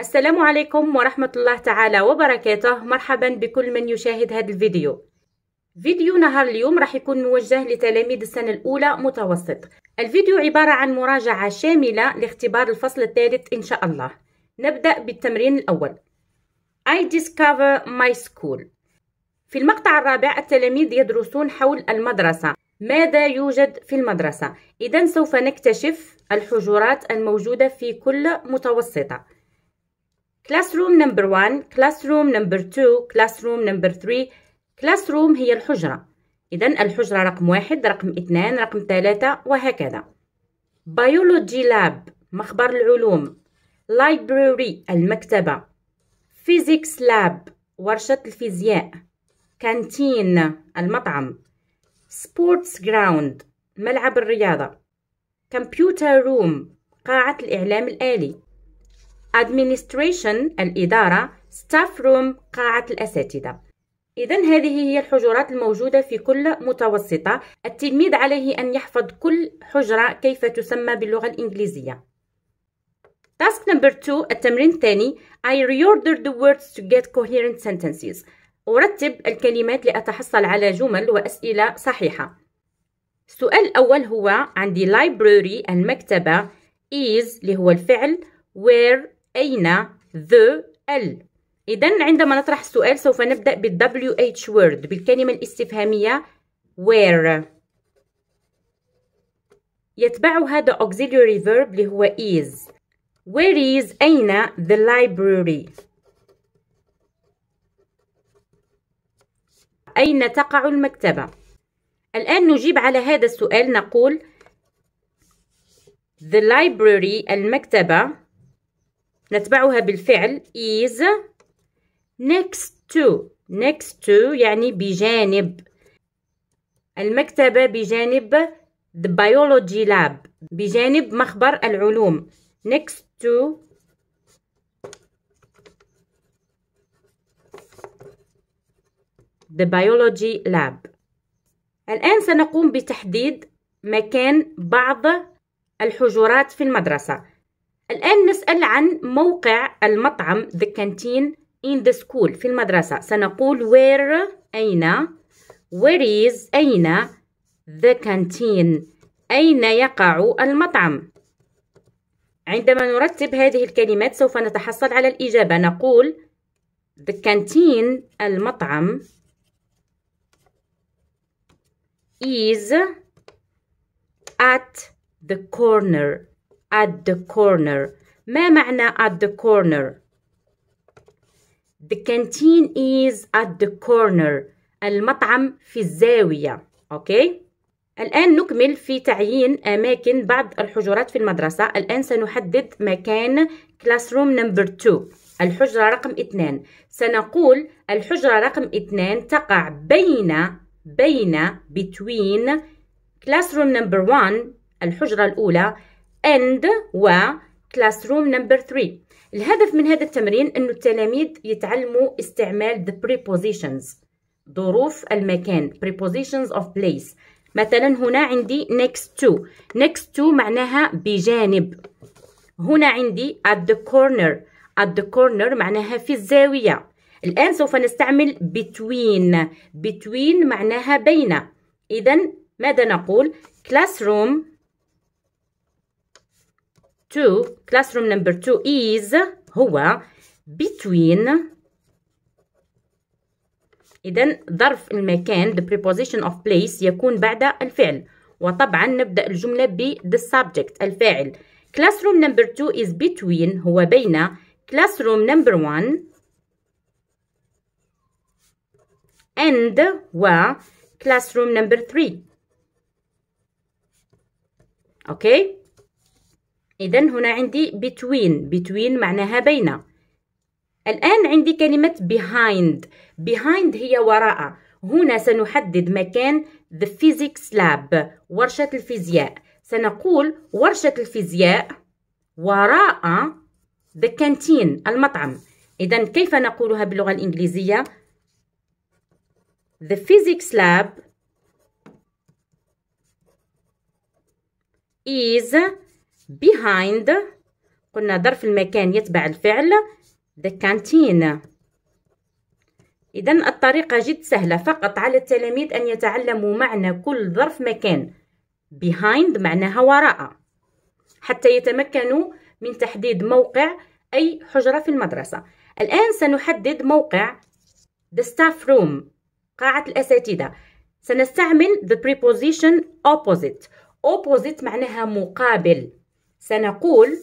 السلام عليكم ورحمة الله تعالى وبركاته مرحبا بكل من يشاهد هذا الفيديو فيديو نهار اليوم راح يكون موجه لتلاميذ السنة الأولى متوسط الفيديو عبارة عن مراجعة شاملة لاختبار الفصل الثالث إن شاء الله نبدأ بالتمرين الأول I discover my school في المقطع الرابع التلاميذ يدرسون حول المدرسة ماذا يوجد في المدرسة؟ إذا سوف نكتشف الحجرات الموجودة في كل متوسطة classroom number 1 classroom number 2 classroom number 3 classroom هي الحجرة إذا الحجرة رقم واحد رقم اثنان رقم ثلاثة وهكذا biology lab مخبر العلوم library المكتبة physics lab ورشة الفيزياء كانتين المطعم sports ground ملعب الرياضة computer room قاعة الإعلام الآلي administration الإدارة staff room قاعة الأساتذة إذا هذه هي الحجرات الموجودة في كل متوسطة التلميذ عليه أن يحفظ كل حجرة كيف تسمى باللغة الإنجليزية Task number 2 التمرين الثاني I reorder the words to get coherent sentences أرتب الكلمات لأتحصل على جمل وأسئلة صحيحة السؤال الأول هو عندي library المكتبة is اللي هو الفعل where أين the ال إذا عندما نطرح السؤال سوف نبدأ بال WH word بالكلمة الاستفهامية where يتبع هذا auxiliary verb اللي هو is where is أين the library أين تقع المكتبة الآن نجيب على هذا السؤال نقول The library المكتبة نتبعها بالفعل is next to next to يعني بجانب المكتبة بجانب the biology lab بجانب مخبر العلوم next to the biology lab الآن سنقوم بتحديد مكان بعض الحجرات في المدرسة الآن نسأل عن موقع المطعم the canteen in the school في المدرسة سنقول where أين where is أين the canteen أين يقع المطعم عندما نرتب هذه الكلمات سوف نتحصل على الإجابة نقول the canteen المطعم is at the corner at the corner ما معنى at the corner the canteen is at the corner المطعم في الزاوية أوكي الآن نكمل في تعيين أماكن بعض الحجرات في المدرسة الآن سنحدد مكان classroom number 2 الحجرة رقم 2 سنقول الحجرة رقم 2 تقع بين بين between classroom number 1 الحجرة الأولى and و classroom number 3 الهدف من هذا التمرين أن التلاميذ يتعلموا استعمال the prepositions ظروف المكان prepositions of place مثلا هنا عندي next to next to معناها بجانب هنا عندي at the corner at the corner معناها في الزاوية الآن سوف نستعمل between between معناها بين إذا ماذا نقول classroom 2 classroom number 2 is هو between إذا ظرف المكان the preposition of place يكون بعد الفعل وطبعا نبدأ الجملة ب the subject الفاعل classroom number 2 is between هو بين classroom number 1 and و classroom number 3 okay إذا هنا عندي between between معناها بين الآن عندي كلمة behind behind هي وراء هنا سنحدد مكان the physics lab ورشة الفيزياء سنقول ورشة الفيزياء وراء the canteen المطعم إذا كيف نقولها باللغة الإنجليزية the physics lab is behind قلنا ظرف المكان يتبع الفعل the canteen إذا الطريقة جد سهلة فقط على التلاميذ أن يتعلموا معنى كل ظرف مكان behind معناها وراء حتى يتمكنوا من تحديد موقع أي حجرة في المدرسة الآن سنحدد موقع the staff room قاعة الأساتذة سنستعمل the preposition opposite opposite معناها مقابل سنقول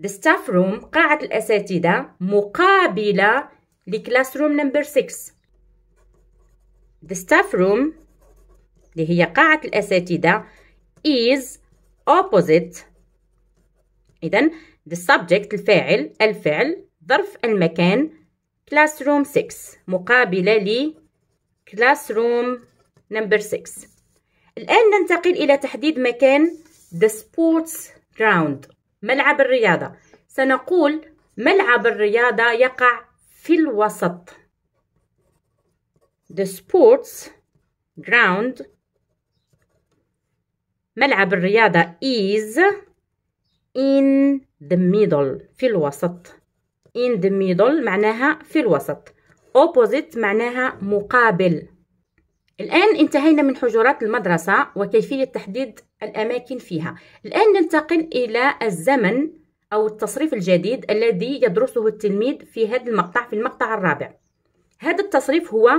the staff room قاعة الأساتذة مقابلة لكلاس روم نمبر 6 the staff room اللي هي قاعة الأساتذة is opposite إذا the subject الفاعل الفعل ظرف المكان classroom six 6 مقابلة ل classroom number 6 الآن ننتقل إلى تحديد مكان the sports ground ملعب الرياضة سنقول ملعب الرياضة يقع في الوسط the sports ground ملعب الرياضة is in the middle في الوسط in the middle معناها في الوسط opposite معناها مقابل الآن انتهينا من حجرات المدرسة وكيفية تحديد الأماكن فيها الآن ننتقل إلى الزمن أو التصريف الجديد الذي يدرسه التلميذ في هذا المقطع في المقطع الرابع هذا التصريف هو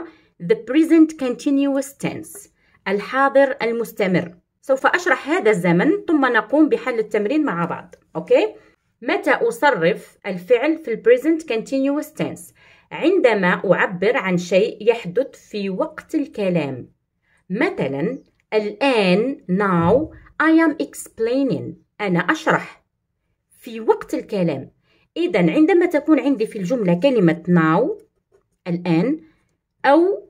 the present continuous tense الحاضر المستمر سوف أشرح هذا الزمن ثم نقوم بحل التمرين مع بعض أوكي؟ متى أصرف الفعل في present continuous tense عندما أعبر عن شيء يحدث في وقت الكلام مثلا الآن now I am explaining أنا أشرح في وقت الكلام إذا عندما تكون عندي في الجملة كلمة now الآن أو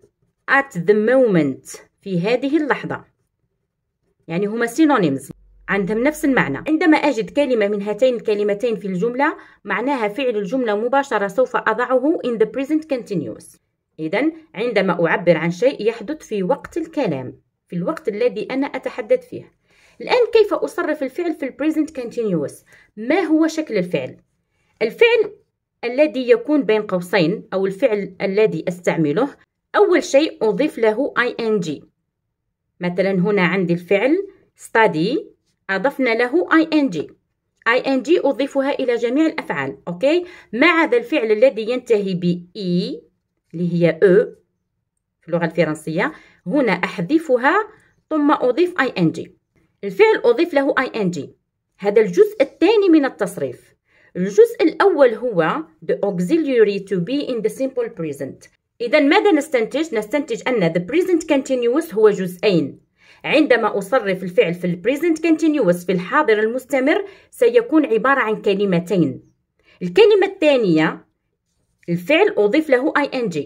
at the moment في هذه اللحظة يعني هما synonyms عندهم نفس المعنى عندما أجد كلمة من هاتين الكلمتين في الجملة معناها فعل الجملة مباشرة سوف أضعه in the present continuous إذا عندما أعبر عن شيء يحدث في وقت الكلام في الوقت الذي أنا أتحدث فيه الآن كيف أصرف الفعل في present continuous ما هو شكل الفعل الفعل الذي يكون بين قوسين أو الفعل الذي أستعمله أول شيء أضيف له ing مثلا هنا عندي الفعل study أضفنا له ing ing أضيفها إلى جميع الأفعال أوكي ما عدا الفعل الذي ينتهي ب e اللي هي e في اللغة الفرنسية هنا أحذفها ثم أضيف ing الفعل أضيف له ing هذا الجزء الثاني من التصريف الجزء الأول هو the auxiliary to be in the simple present إذا ماذا نستنتج؟ نستنتج أن the present continuous هو جزئين عندما أصرف الفعل في البريزنت continuous في الحاضر المستمر سيكون عبارة عن كلمتين الكلمة الثانية الفعل أضيف له ing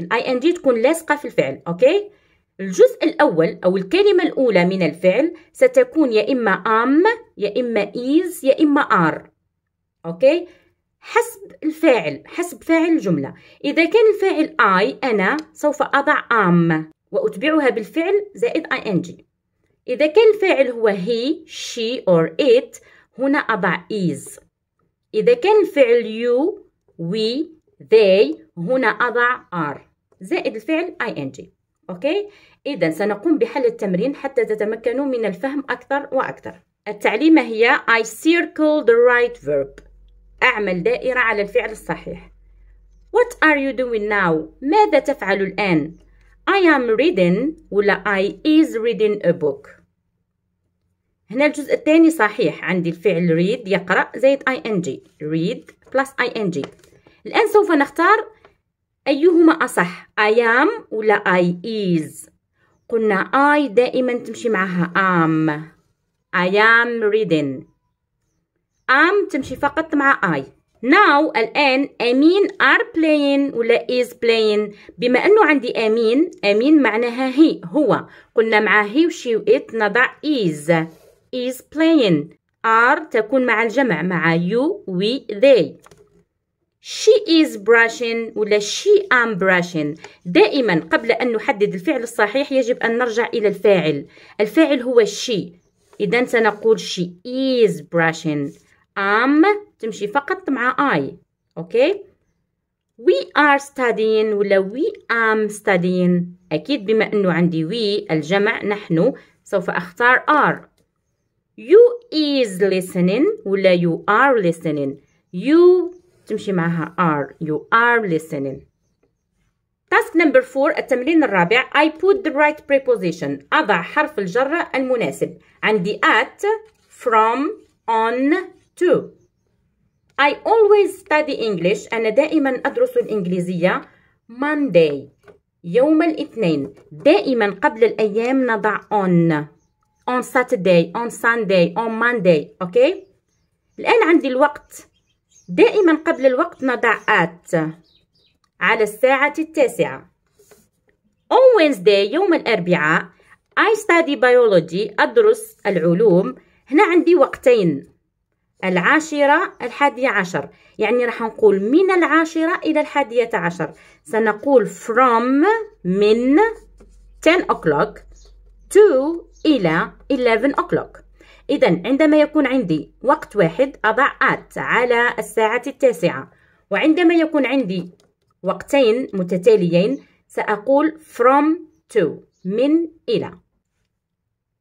ال ing تكون لاصقة في الفعل أوكي الجزء الأول أو الكلمة الأولى من الفعل ستكون يا إما أم يا إما إيز يا إما آر أوكي حسب الفاعل حسب فاعل الجملة إذا كان الفاعل I أنا سوف أضع أم وأتبعها بالفعل زائد ing إذا كان الفاعل هو he, she or it هنا أضع is إذا كان الفعل you, we, they هنا أضع are زائد الفعل ing أوكي إذا سنقوم بحل التمرين حتى تتمكنوا من الفهم أكثر وأكثر التعليمة هي I circle the right verb أعمل دائرة على الفعل الصحيح What are you doing now؟ ماذا تفعل الآن؟ I am reading ولا I is reading a book هنا الجزء الثاني صحيح عندي الفعل read يقرأ زائد ing read plus ing الآن سوف نختار أيهما أصح I am ولا I is قلنا I دائما تمشي معها am I am reading am تمشي فقط مع I now الآن أمين are playing ولا is playing بما أنه عندي أمين أمين معناها هي هو قلنا مع هي وشي وإت نضع is is playing ار تكون مع الجمع مع يو وي they she is brushing ولا she am brushing دائما قبل أن نحدد الفعل الصحيح يجب أن نرجع إلى الفاعل الفاعل هو she إذا سنقول she is brushing am تمشي فقط مع I أوكي we are studying ولا we am studying أكيد بما أنه عندي we الجمع نحن سوف أختار are you is listening ولا you are listening you تمشي معها are you are listening task number four التمرين الرابع I put the right preposition أضع حرف الجر المناسب عندي at from on to I always study English أنا دائما أدرس الإنجليزية Monday يوم الاثنين دائما قبل الأيام نضع on on Saturday on Sunday on Monday أوكي الآن عندي الوقت دائما قبل الوقت نضع at على الساعة التاسعة on Wednesday يوم الأربعاء I study biology أدرس العلوم هنا عندي وقتين العاشرة الحادية عشر يعني راح نقول من العاشرة إلى الحادية عشر سنقول from من 10 o'clock to إلى 11 o'clock إذا عندما يكون عندي وقت واحد أضع at على الساعة التاسعة وعندما يكون عندي وقتين متتاليين سأقول from to من إلى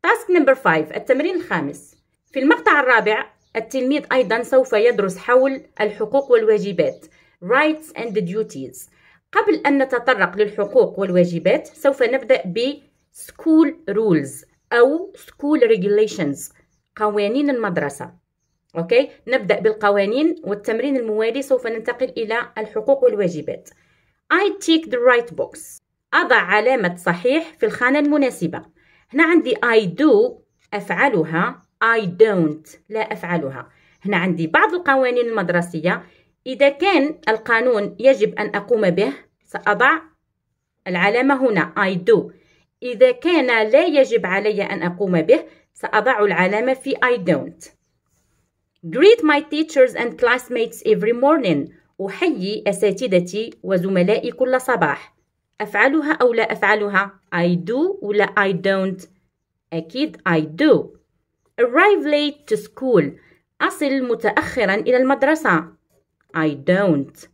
task number 5 التمرين الخامس في المقطع الرابع التلميذ أيضا سوف يدرس حول الحقوق والواجبات Rights and Duties قبل أن نتطرق للحقوق والواجبات سوف نبدأ ب School Rules أو School Regulations قوانين المدرسة أوكي نبدأ بالقوانين والتمرين الموالي سوف ننتقل إلى الحقوق والواجبات I tick the right box أضع علامة صحيح في الخانة المناسبة هنا عندي I do أفعلها I don't لا أفعلها هنا عندي بعض القوانين المدرسية إذا كان القانون يجب أن أقوم به سأضع العلامة هنا I do إذا كان لا يجب علي أن أقوم به سأضع العلامة في I don't Greet my teachers and classmates every morning أحيي أساتذتي وزملائي كل صباح أفعلها أو لا أفعلها I do ولا I don't أكيد I do arrive late to school أصل متأخرا إلى المدرسة I don't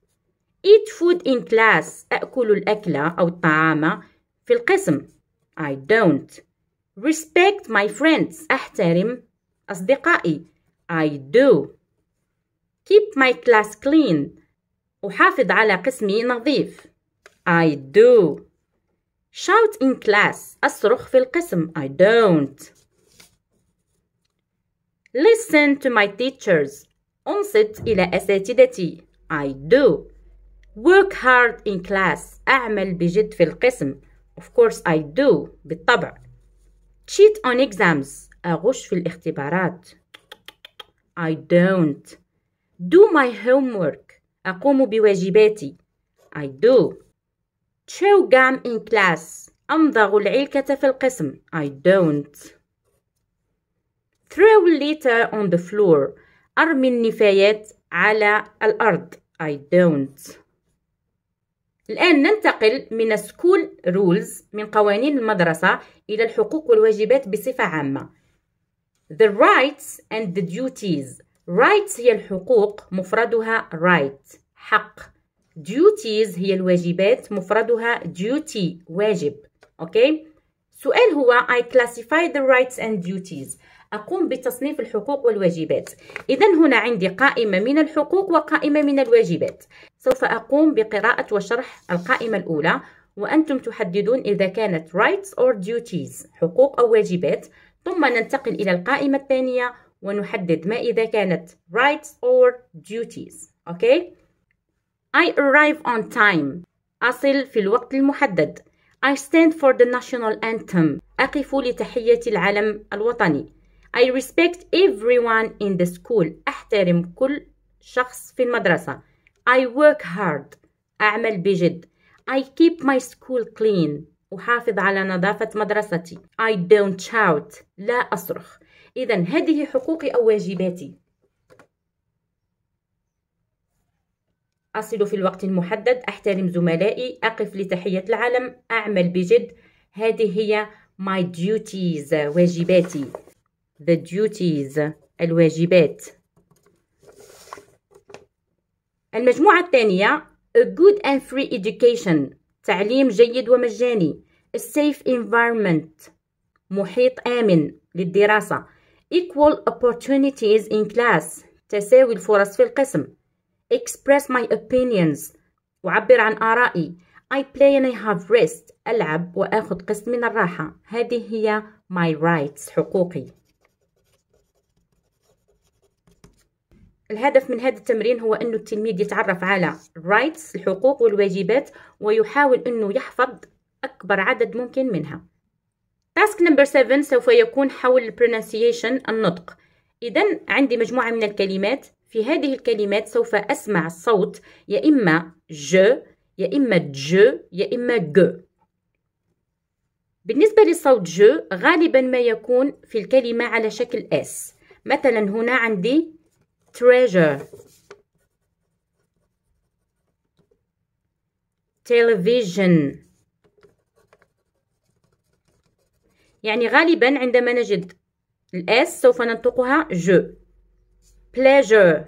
eat food in class أكل الأكلة أو الطعام في القسم I don't respect my friends أحترم أصدقائي I do keep my class clean أحافظ على قسمي نظيف I do shout in class أصرخ في القسم I don't Listen to my teachers. أنصت إلى أساتذتي. I do. Work hard in class. أعمل بجد في القسم. Of course I do. بالطبع. Cheat on exams. أغش في الاختبارات. I don't. Do my homework. أقوم بواجباتي. I do. Chew gum in class. أمضغ العلكة في القسم. I don't. throw litter on the floor أرمي النفايات على الأرض I don't الآن ننتقل من school rules من قوانين المدرسة إلى الحقوق والواجبات بصفة عامة the rights and the duties rights هي الحقوق مفردها right حق duties هي الواجبات مفردها duty واجب أوكي okay? السؤال هو I classify the rights and duties أقوم بتصنيف الحقوق والواجبات إذا هنا عندي قائمة من الحقوق وقائمة من الواجبات سوف أقوم بقراءة وشرح القائمة الأولى وأنتم تحددون إذا كانت rights or duties حقوق أو واجبات ثم ننتقل إلى القائمة الثانية ونحدد ما إذا كانت rights or duties okay I arrive on time أصل في الوقت المحدد I stand for the national anthem أقف لتحية العلم الوطني I respect everyone in the school أحترم كل شخص في المدرسة I work hard أعمل بجد I keep my school clean أحافظ على نظافة مدرستي I don't shout لا أصرخ إذا هذه حقوقي أو واجباتي أصل في الوقت المحدد أحترم زملائي أقف لتحية العلم أعمل بجد هذه هي my duties واجباتي the duties الواجبات المجموعة الثانية a good and free education تعليم جيد ومجاني a safe environment محيط آمن للدراسة equal opportunities in class تساوي الفرص في القسم express my opinions أعبر عن آرائي I play and I have rest ألعب وأخذ قسط من الراحة هذه هي my rights حقوقي الهدف من هذا التمرين هو أنه التلميذ يتعرف على الرايتس الحقوق والواجبات ويحاول أنه يحفظ أكبر عدد ممكن منها تاسك نمبر 7 سوف يكون حول pronunciation النطق إذا عندي مجموعة من الكلمات في هذه الكلمات سوف أسمع الصوت يا إما ج يا إما ج يا إما ج بالنسبة لصوت ج غالبا ما يكون في الكلمة على شكل اس مثلا هنا عندي treasure television يعني غالبا عندما نجد الاس سوف ننطقها جو pleasure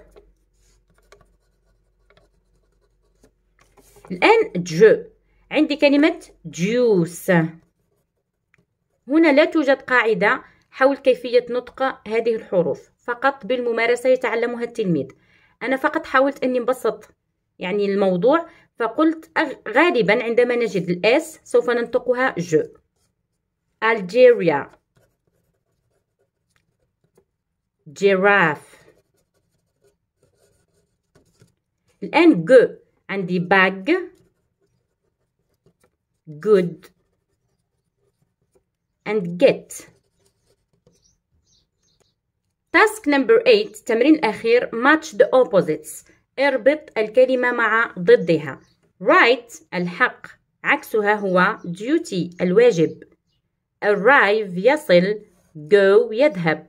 الآن جو عندي كلمة جوس هنا لا توجد قاعدة حول كيفية نطق هذه الحروف فقط بالممارسة يتعلمها التلميذ أنا فقط حاولت أني نبسط يعني الموضوع فقلت غالبا عندما نجد الإس سوف ننطقها جو الجيريا جيراف الآن جو عندي باج جود and get تاسك نمبر 8 تمرين الأخير match the opposites اربط الكلمة مع ضدها right الحق عكسها هو duty الواجب arrive يصل go يذهب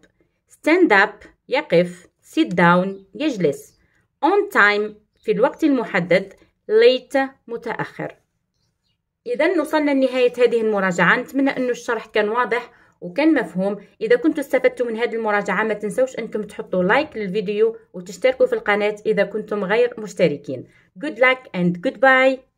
stand up يقف sit down يجلس on time في الوقت المحدد late متأخر إذا وصلنا لنهاية هذه المراجعة نتمنى أن الشرح كان واضح وكان مفهوم اذا كنتوا استفدتوا من هذه المراجعه ما تنسوش انكم تحطوا لايك للفيديو وتشتركوا في القناه اذا كنتم غير مشتركين good luck and goodbye